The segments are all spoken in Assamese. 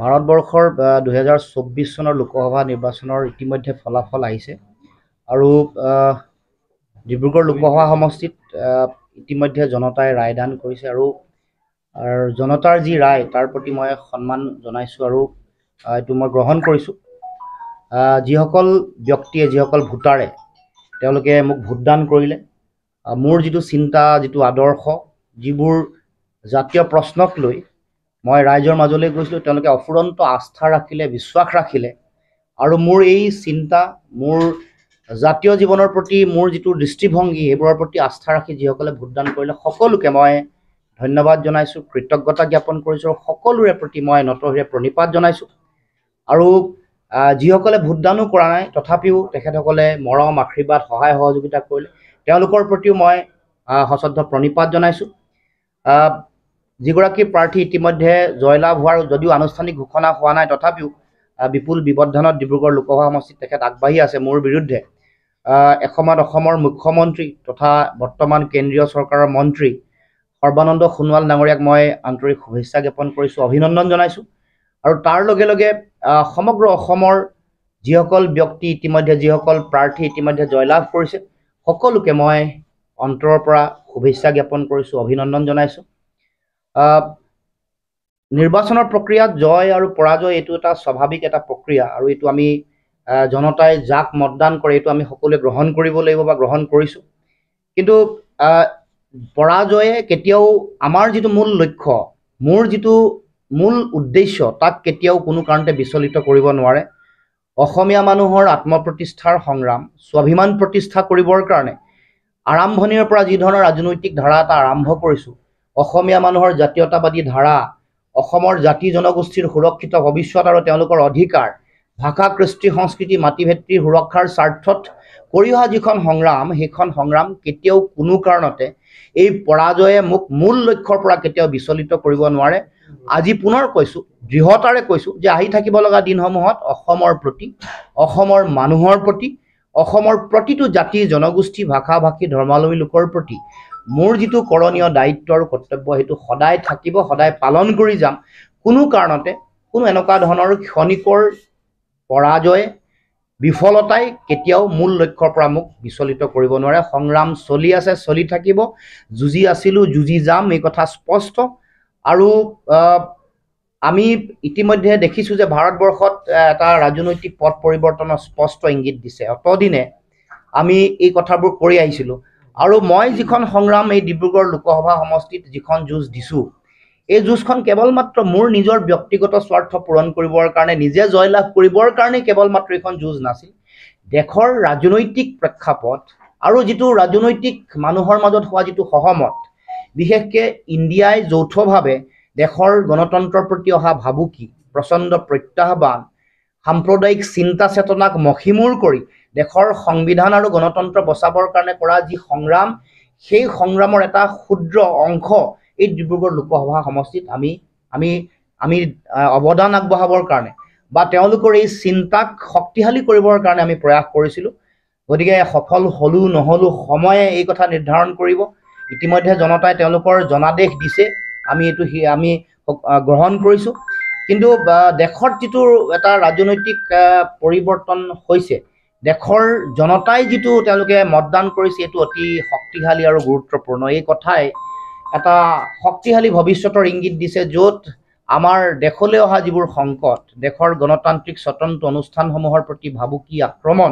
ভাৰতবৰ্ষৰ দুহেজাৰ চৌব্বিছ চনৰ লোকসভা নিৰ্বাচনৰ ইতিমধ্যে ফলাফল আহিছে আৰু ডিব্ৰুগড় লোকসভা সমষ্টিত ইতিমধ্যে জনতাই ৰায়দান কৰিছে আৰু জনতাৰ যি ৰায় তাৰ প্ৰতি মই সন্মান জনাইছোঁ আৰু এইটো মই গ্ৰহণ কৰিছোঁ যিসকল ব্যক্তিয়ে যিসকল ভোটাৰে তেওঁলোকে মোক ভোটদান কৰিলে মোৰ যিটো চিন্তা যিটো আদৰ্শ যিবোৰ জাতীয় প্ৰশ্নক লৈ মই ৰাইজৰ মাজলৈ গৈছিলোঁ তেওঁলোকে অফুৰন্ত আস্থা ৰাখিলে বিশ্বাস ৰাখিলে আৰু মোৰ এই চিন্তা মোৰ জাতীয় জীৱনৰ প্ৰতি মোৰ যিটো দৃষ্টিভংগী সেইবোৰৰ প্ৰতি আস্থা ৰাখি যিসকলে ভোটদান কৰিলে সকলোকে মই ধন্যবাদ জনাইছোঁ কৃতজ্ঞতা জ্ঞাপন কৰিছোঁ আৰু সকলোৰে প্ৰতি মই নতহিৰে প্ৰণিপাত জনাইছোঁ আৰু যিসকলে ভোটদানো কৰা নাই তথাপিও তেখেতসকলে মৰম আশীৰ্বাদ সহায় সহযোগিতা কৰিলে তেওঁলোকৰ প্ৰতিও মই সশ্ৰদ্ধ প্ৰণিপাত জনাইছোঁ যিগৰাকী প্ৰাৰ্থী ইতিমধ্যে জয়লাভ হোৱাৰ যদিও আনুষ্ঠানিক ঘোষণা হোৱা নাই তথাপিও বিপুল বিবৰ্ধনত ডিব্ৰুগড় লোকসভা সমষ্টিত তেখেত আগবাঢ়ি আছে মোৰ বিৰুদ্ধে এসময়ত অসমৰ মুখ্যমন্ত্ৰী তথা বৰ্তমান কেন্দ্ৰীয় চৰকাৰৰ মন্ত্ৰী সৰ্বানন্দ সোণোৱাল ডাঙৰীয়াক মই আন্তৰিক শুভেচ্ছা জ্ঞাপন কৰিছোঁ অভিনন্দন জনাইছোঁ আৰু তাৰ লগে লগে সমগ্ৰ অসমৰ যিসকল ব্যক্তি ইতিমধ্যে যিসকল প্ৰাৰ্থী ইতিমধ্যে জয়লাভ কৰিছে সকলোকে মই অন্তৰৰ পৰা শুভেচ্ছা জ্ঞাপন কৰিছোঁ অভিনন্দন জনাইছোঁ নিৰ্বাচনৰ প্ৰক্ৰিয়াত জয় আৰু পৰাজয় এইটো এটা স্বাভাৱিক এটা প্ৰক্ৰিয়া আৰু এইটো আমি জনতাই যাক মতদান কৰে এইটো আমি সকলোৱে গ্ৰহণ কৰিব লাগিব বা গ্ৰহণ কৰিছোঁ কিন্তু পৰাজয়ে কেতিয়াও আমাৰ যিটো মূল লক্ষ্য মোৰ যিটো মূল উদ্দেশ্য তাক কেতিয়াও কোনো কাৰণতে বিচলিত কৰিব নোৱাৰে অসমীয়া মানুহৰ আত্মপ্ৰতিষ্ঠাৰ সংগ্ৰাম স্বাভিমান প্ৰতিষ্ঠা কৰিবৰ কাৰণে আৰম্ভণিৰ পৰা যিধৰণৰ ৰাজনৈতিক ধাৰা এটা আৰম্ভ কৰিছোঁ অসমীয়া মানুহৰ জাতীয়তাবাদী ধাৰা অসমৰ জাতি জনগোষ্ঠীৰ সুৰক্ষিত ভৱিষ্যত আৰু তেওঁলোকৰ অধিকাৰ ভাষা কৃষ্টি সংস্কৃতি মাতৃভেত্ৰীৰ সুৰক্ষাৰ স্বাৰ্থত কৰি অহা যিখন সংগ্ৰাম সেইখন সংগ্ৰাম কেতিয়াও কোনো কাৰণতে এই পৰাজয়ে মোক মূল লক্ষ্যৰ পৰা কেতিয়াও বিচলিত কৰিব নোৱাৰে আজি পুনৰ কৈছোঁ দৃঢ়তাৰে কৈছোঁ যে আহি থাকিব লগা দিনসমূহত অসমৰ প্ৰতি অসমৰ মানুহৰ প্ৰতি অসমৰ প্ৰতিটো জাতি জনগোষ্ঠী ভাষা ভাষী ধৰ্মাৱলম্বী লোকৰ প্ৰতি মোৰ যিটো কৰণীয় দায়িত্ব আৰু কৰ্তব্য সেইটো সদায় থাকিব সদায় পালন কৰি যাম কোনো কাৰণতে কোনো এনেকুৱা ধৰণৰ ক্ষণিকৰ পৰাজয় বিফলতাই কেতিয়াও মূল লক্ষ্যৰ পৰা মোক বিচলিত কৰিব নোৱাৰে সংগ্ৰাম চলি আছে চলি থাকিব যুঁজি আছিলোঁ যুঁজি যাম এই কথা স্পষ্ট আৰু আমি ইতিমধ্যে দেখিছোঁ যে ভাৰতবৰ্ষত এটা ৰাজনৈতিক পথ পৰিৱৰ্তনৰ স্পষ্ট ইংগিত দিছে অতদিনে আমি এই কথাবোৰ কৰি আহিছিলোঁ আৰু মই যিখন সংগ্ৰাম এই ডিব্ৰুগড় লোকসভা সমষ্টিত যিখন যুঁজ দিছোঁ এই যুঁজখন কেৱল মাত্ৰ মোৰ নিজৰ ব্যক্তিগত স্বাৰ্থ পূৰণ কৰিবৰ কাৰণে নিজে জয়লাভ কৰিবৰ কাৰণেই কেৱল মাত্ৰ এইখন যুঁজ নাছিল দেশৰ ৰাজনৈতিক প্ৰেক্ষাপট আৰু যিটো ৰাজনৈতিক মানুহৰ মাজত হোৱা যিটো সহমত বিশেষকৈ ইণ্ডিয়াই যৌথভাৱে দেশৰ গণতন্ত্ৰৰ প্ৰতি অহা ভাবুকি প্ৰচণ্ড প্ৰত্যাহ্বান সাম্প্ৰদায়িক চিন্তা চেতনাক মষিমূৰ কৰি দেশৰ সংবিধান আৰু গণতন্ত্ৰ বচাবৰ কাৰণে কৰা যি সংগ্ৰাম সেই সংগ্ৰামৰ এটা ক্ষুদ্ৰ অংশ এই ডিব্ৰুগড় লোকসভা সমষ্টিত আমি আমি আমি অৱদান আগবঢ়াবৰ কাৰণে বা তেওঁলোকৰ এই চিন্তাক শক্তিশালী কৰিবৰ কাৰণে আমি প্ৰয়াস কৰিছিলোঁ গতিকে সফল হ'লোঁ নহ'লো সময়ে এই কথা নিৰ্ধাৰণ কৰিব ইতিমধ্যে জনতাই তেওঁলোকৰ জনাদেশ দিছে আমি এইটো আমি গ্ৰহণ কৰিছোঁ কিন্তু দেশত যিটো এটা ৰাজনৈতিক পৰিৱৰ্তন হৈছে দেশৰ জনতাই যিটো তেওঁলোকে মতদান কৰিছে এইটো অতি শক্তিশালী আৰু গুৰুত্বপূৰ্ণ এই কথাই এটা শক্তিশালী ভৱিষ্যতৰ ইংগিত দিছে য'ত আমাৰ দেশলৈ অহা যিবোৰ সংকট দেশৰ গণতান্ত্ৰিক স্বতন্ত্ৰ অনুষ্ঠানসমূহৰ প্ৰতি ভাবুকি আক্ৰমণ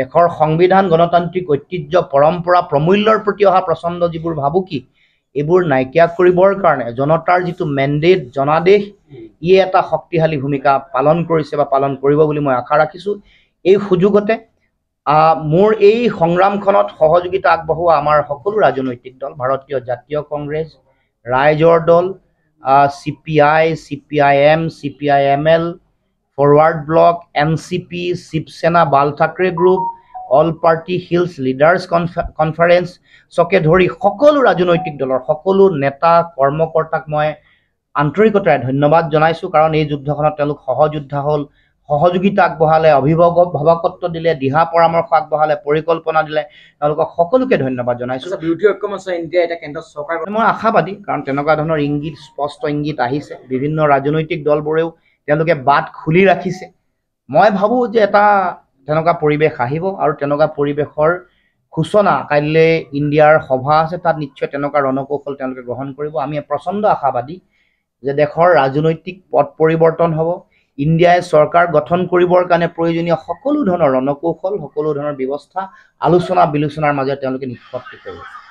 দেশৰ সংবিধান গণতান্ত্ৰিক ঐতিহ্য পৰম্পৰা প্ৰমূল্যৰ প্ৰতি অহা প্ৰচণ্ড যিবোৰ ভাবুকি এইবোৰ নাইকিয়া কৰিবৰ কাৰণে জনতাৰ যিটো মেণ্ডেট জনাদেশ ই এটা শক্তিশালী ভূমিকা পালন কৰিছে বা পালন কৰিব বুলি মই আশা ৰাখিছোঁ এই সুযোগতে মোৰ এই সংগ্ৰামখনত সহযোগিতা আগবঢ়োৱা আমাৰ সকলো ৰাজনৈতিক দল ভাৰতীয় জাতীয় কংগ্ৰেছ ৰাইজৰ দল C P I C P I M C P I M L forward block N C P Shivsena Bal Thackeray group all party hills leaders কনফা চকে ধৰি সকলো ৰাজনৈতিক দলৰ সকলো নেতা কৰ্মকৰ্তাক মই আন্তৰিকতাৰে ধন্যবাদ জনাইছোঁ কাৰণ এই যুদ্ধখনত তেওঁলোক সহযোদ্ধা হ'ল সহযোগিতা আগবঢ়ালে অভিভাৱক ভাৱকত্ব দিলে দিহা পৰামৰ্শ আগবঢ়ালে পৰিকল্পনা দিলে তেওঁলোকক সকলোকে ধন্যবাদ জনাইছোঁ মই আশাবাদী কাৰণ তেনেকুৱা ধৰণৰ ইংগিত স্পষ্ট ইংগিত আহিছে বিভিন্ন ৰাজনৈতিক দলবোৰেও তেওঁলোকে বাট খুলি ৰাখিছে মই ভাবোঁ যে এটা তেনেকুৱা পৰিৱেশ আহিব আৰু তেনেকুৱা পৰিৱেশৰ সূচনা কাইলৈ ইণ্ডিয়াৰ সভা আছে তাত নিশ্চয় তেনেকুৱা ৰণকৌশল তেওঁলোকে গ্ৰহণ কৰিব আমি প্ৰচণ্ড আশাবাদী যে দেশৰ ৰাজনৈতিক পথ পৰিৱৰ্তন হ'ব ইণ্ডিয়াই চৰকাৰ গঠন কৰিবৰ কাৰণে প্ৰয়োজনীয় সকলো ধৰণৰ ৰণকৌশল সকলো ধৰণৰ ব্যৱস্থা আলোচনা বিলোচনাৰ মাজেৰে তেওঁলোকে নিষ্পত্তি কৰিছে